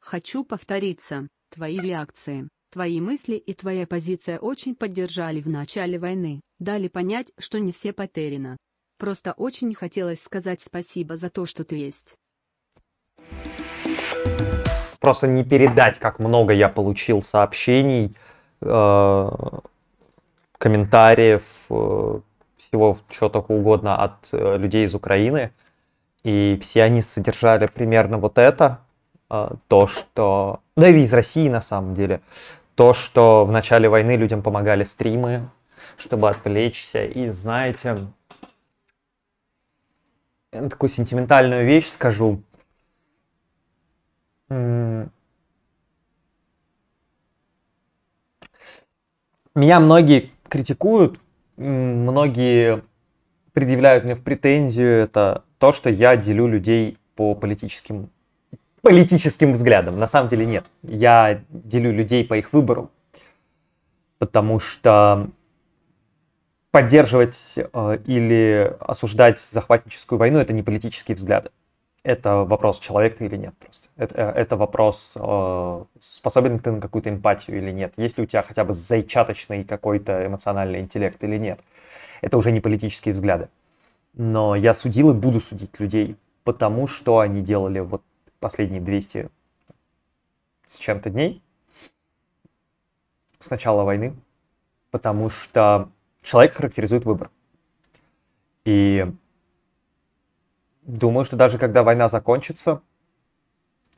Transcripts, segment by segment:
Хочу повториться, твои реакции, твои мысли и твоя позиция очень поддержали в начале войны, дали понять, что не все потеряно. Просто очень хотелось сказать спасибо за то, что ты есть. Просто не передать, как много я получил сообщений, э, комментариев, э, всего, чего только угодно от э, людей из Украины. И все они содержали примерно вот это, э, то, что... Да и из России на самом деле. То, что в начале войны людям помогали стримы, чтобы отвлечься. И знаете, такую сентиментальную вещь скажу. Меня многие критикуют многие предъявляют мне в претензию, это то, что я делю людей по политическим, политическим взглядам. На самом деле нет. Я делю людей по их выбору. Потому что поддерживать э, или осуждать захватническую войну это не политические взгляды это вопрос, человек ты или нет просто. Это, э, это вопрос, э, способен ли ты на какую-то эмпатию или нет. Есть ли у тебя хотя бы зайчаточный какой-то эмоциональный интеллект или нет. Это уже не политические взгляды. Но я судил и буду судить людей, потому что они делали вот последние 200 с чем-то дней с начала войны, потому что человек характеризует выбор. И думаю, что даже когда война закончится,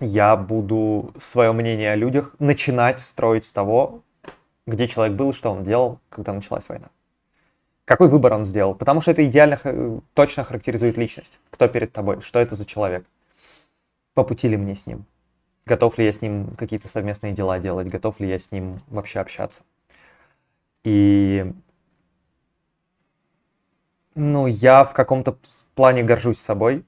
я буду свое мнение о людях начинать строить с того, где человек был, что он делал, когда началась война. Какой выбор он сделал? Потому что это идеально точно характеризует личность. Кто перед тобой? Что это за человек? По пути ли мне с ним? Готов ли я с ним какие-то совместные дела делать? Готов ли я с ним вообще общаться? И ну, я в каком-то плане горжусь собой,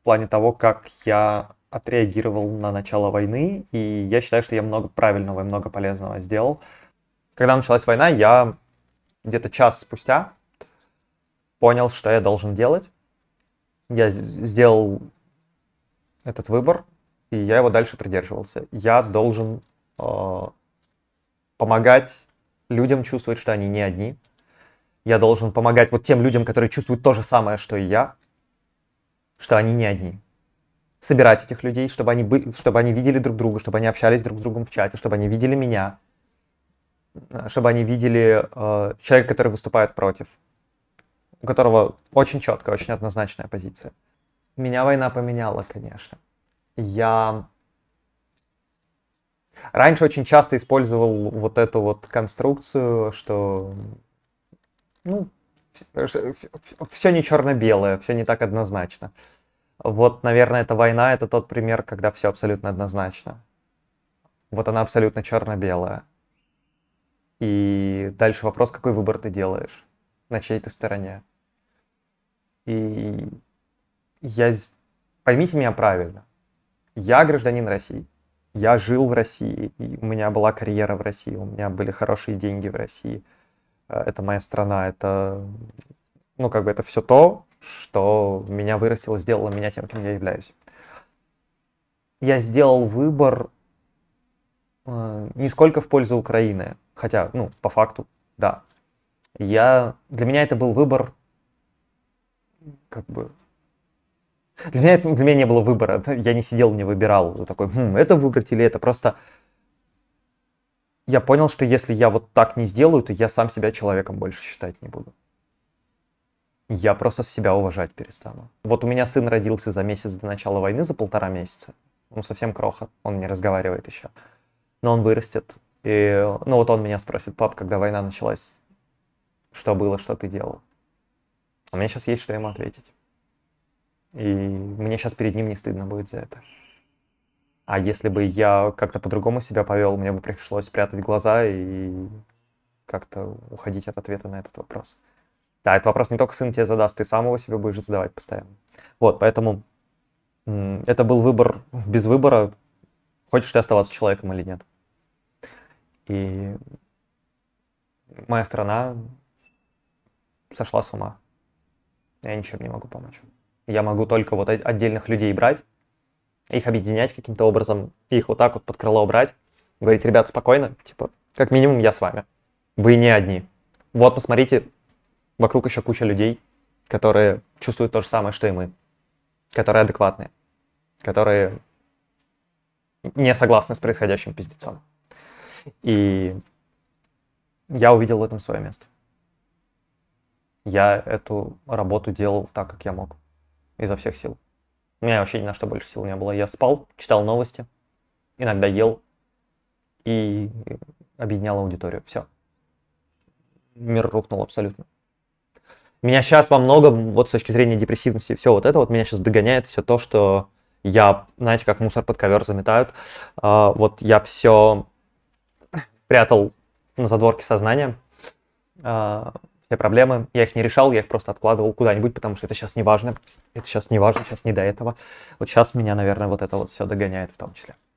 в плане того, как я отреагировал на начало войны, и я считаю, что я много правильного и много полезного сделал. Когда началась война, я где-то час спустя понял, что я должен делать. Я сделал этот выбор, и я его дальше придерживался. Я должен э, помогать людям чувствовать, что они не одни, я должен помогать вот тем людям, которые чувствуют то же самое, что и я, что они не одни. Собирать этих людей, чтобы они, бы, чтобы они видели друг друга, чтобы они общались друг с другом в чате, чтобы они видели меня, э, чтобы они видели э, человека, который выступает против, у которого очень четкая, очень однозначная позиция. Меня война поменяла, конечно. Я раньше очень часто использовал вот эту вот конструкцию, что ну, все не черно-белое, все не так однозначно. Вот, наверное, эта война это тот пример, когда все абсолютно однозначно. Вот она абсолютно черно-белая. И дальше вопрос, какой выбор ты делаешь, на чьей ты стороне. И я... Поймите меня правильно. Я гражданин России. Я жил в России, и у меня была карьера в России, у меня были хорошие деньги в России – Э, это моя страна, это, ну, как бы это все то, что меня вырастило, сделало меня тем, кем я являюсь. Я сделал выбор э, не сколько в пользу Украины, хотя, ну, по факту, да. Я, для меня это был выбор, как бы, для меня, это, для меня не было выбора, я не сидел, не выбирал, такой, хм, это выбрать или это, просто я понял, что если я вот так не сделаю, то я сам себя человеком больше считать не буду. Я просто себя уважать перестану. Вот у меня сын родился за месяц до начала войны, за полтора месяца. Он совсем кроха, он не разговаривает еще. Но он вырастет. И, ну, вот он меня спросит, пап, когда война началась, что было, что ты делал? У меня сейчас есть, что ему ответить. И мне сейчас перед ним не стыдно будет за это. А если бы я как-то по-другому себя повел, мне бы пришлось прятать глаза и как-то уходить от ответа на этот вопрос. Да, этот вопрос не только сын тебе задаст, ты самого себе будешь задавать постоянно. Вот, поэтому это был выбор без выбора, хочешь ты оставаться человеком или нет. И моя страна сошла с ума. Я ничем не могу помочь. Я могу только вот отдельных людей брать их объединять каким-то образом, их вот так вот под крыло брать, говорить, ребят, спокойно, типа, как минимум я с вами, вы не одни. Вот, посмотрите, вокруг еще куча людей, которые чувствуют то же самое, что и мы, которые адекватные, которые не согласны с происходящим пиздецом. И я увидел в этом свое место. Я эту работу делал так, как я мог, изо всех сил. У меня вообще ни на что больше сил не было. Я спал, читал новости, иногда ел и объединял аудиторию. Все. Мир рухнул абсолютно. Меня сейчас во многом, вот с точки зрения депрессивности, все вот это вот меня сейчас догоняет все то, что я, знаете, как мусор под ковер заметают. А, вот я все прятал на задворке сознания. А, все проблемы. Я их не решал, я их просто откладывал куда-нибудь, потому что это сейчас не важно. Это сейчас не важно, сейчас не до этого. Вот сейчас меня, наверное, вот это вот все догоняет в том числе.